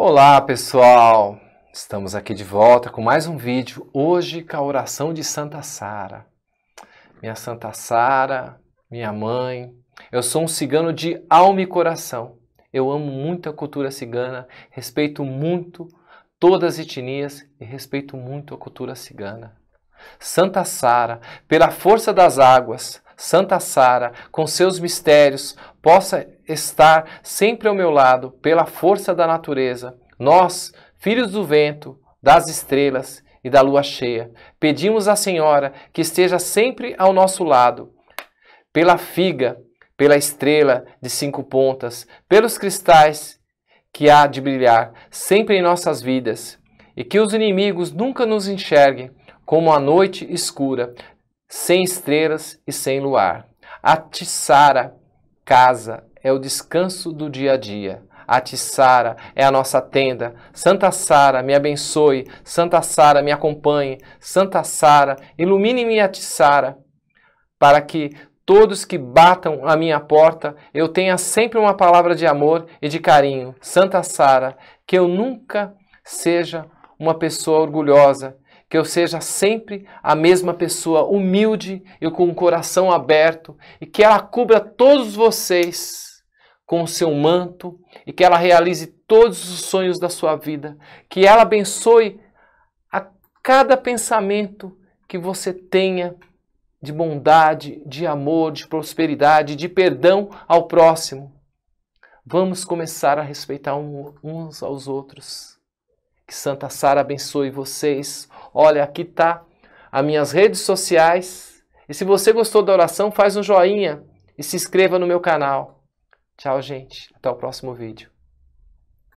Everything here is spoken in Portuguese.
Olá pessoal, estamos aqui de volta com mais um vídeo, hoje com a oração de Santa Sara. Minha Santa Sara, minha mãe, eu sou um cigano de alma e coração. Eu amo muito a cultura cigana, respeito muito todas as etnias e respeito muito a cultura cigana. Santa Sara, pela força das águas, Santa Sara, com seus mistérios, possa estar sempre ao meu lado pela força da natureza. Nós, filhos do vento, das estrelas e da lua cheia, pedimos à Senhora que esteja sempre ao nosso lado. Pela figa, pela estrela de cinco pontas, pelos cristais que há de brilhar sempre em nossas vidas, e que os inimigos nunca nos enxerguem como a noite escura, sem estrelas e sem luar. Atiçara, casa, é o descanso do dia a dia. Atiçara é a nossa tenda. Santa Sara, me abençoe. Santa Sara, me acompanhe. Santa Sara, ilumine me Atiçara, para que todos que batam a minha porta eu tenha sempre uma palavra de amor e de carinho. Santa Sara, que eu nunca seja uma pessoa orgulhosa, que eu seja sempre a mesma pessoa, humilde e com o coração aberto, e que ela cubra todos vocês com o seu manto e que ela realize todos os sonhos da sua vida, que ela abençoe a cada pensamento que você tenha de bondade, de amor, de prosperidade, de perdão ao próximo. Vamos começar a respeitar uns aos outros. Que Santa Sara abençoe vocês, Olha, aqui tá as minhas redes sociais. E se você gostou da oração, faz um joinha e se inscreva no meu canal. Tchau, gente. Até o próximo vídeo.